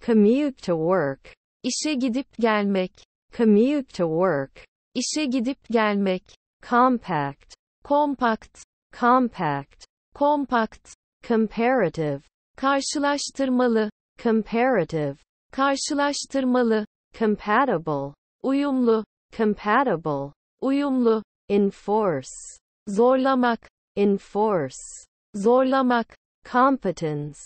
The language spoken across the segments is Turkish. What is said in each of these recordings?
Commute to work. İşe gidip gelmek. Commute to work. İşe gidip gelmek. Compact. Compact. Compact. Compact. Comparative. Karşılaştırmalı. Comparative. Karşılaştırmalı. Compatible. Uyumlu. Compatible. Uyumlu. Enforce. Zorlamak. Enforce. Zorlamak. Competence.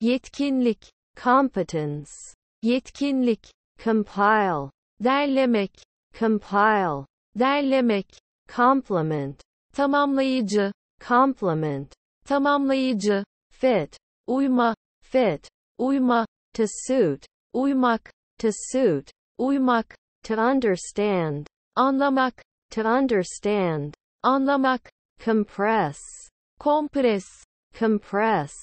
Yetkinlik competence, yetkinlik, compile, derlemek, compile, derlemek, complement, tamamlayıcı, complement, tamamlayıcı, fit, uyma, fit, uyma, to suit, uymak, to suit, uymak, to understand, anlamak, to understand, anlamak, compress, compress, compress,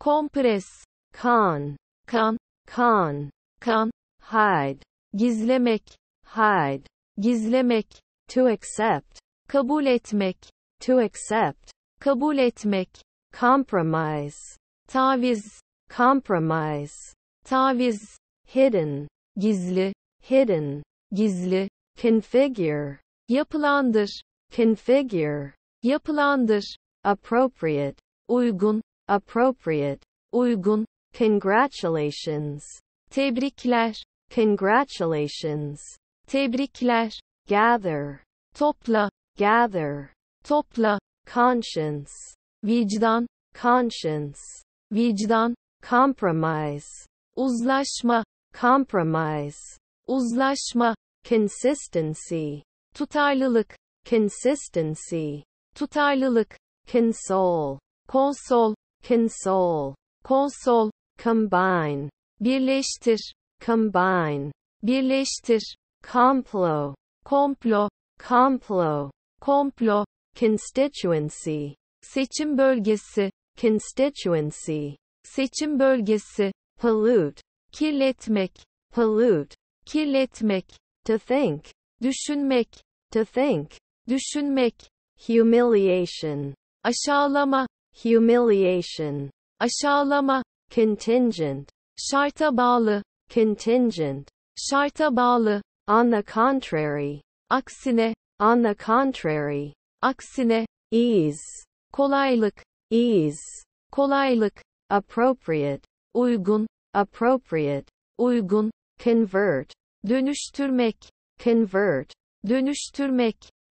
compress, con, kan, kan, kan, hide, gizlemek, hide, gizlemek, to accept, kabul etmek, to accept, kabul etmek, compromise, taviz, compromise, taviz, hidden, gizli, hidden, gizli, configure, yapılandır, configure, yapılandır, appropriate, uygun, appropriate, uygun, Congratulations. Tebrikler. Congratulations. Tebrikler. Gather. Topla. Gather. Topla. Conscience. Vicdan. Conscience. Vicdan. Compromise. Uzlaşma. Compromise. Uzlaşma. Consistency. Tutarlılık. Consistency. Tutarlılık. Console. Konsol. Console. Konsol combine, birleştir, combine, birleştir, komplo, komplo, komplo, komplo, constituency, seçim bölgesi, constituency, seçim bölgesi, pollute, kirletmek, pollute, kirletmek, to think, düşünmek, to think, düşünmek, humiliation, aşağılama, humiliation, aşağılama, contingent, şarta bağlı, contingent, şarta bağlı, on the contrary, aksine, on the contrary, aksine, ease, kolaylık, ease, kolaylık, appropriate, uygun, appropriate, uygun, convert, dönüştürmek, convert, dönüştürmek,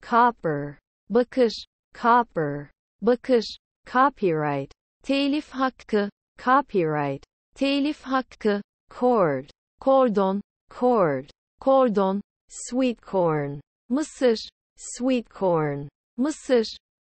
copper, bakır, copper, bakır, copyright, telif hakkı, copyright, telif hakkı, cord, kordon, cord, kordon, sweet corn, mısır, sweet corn, mısır,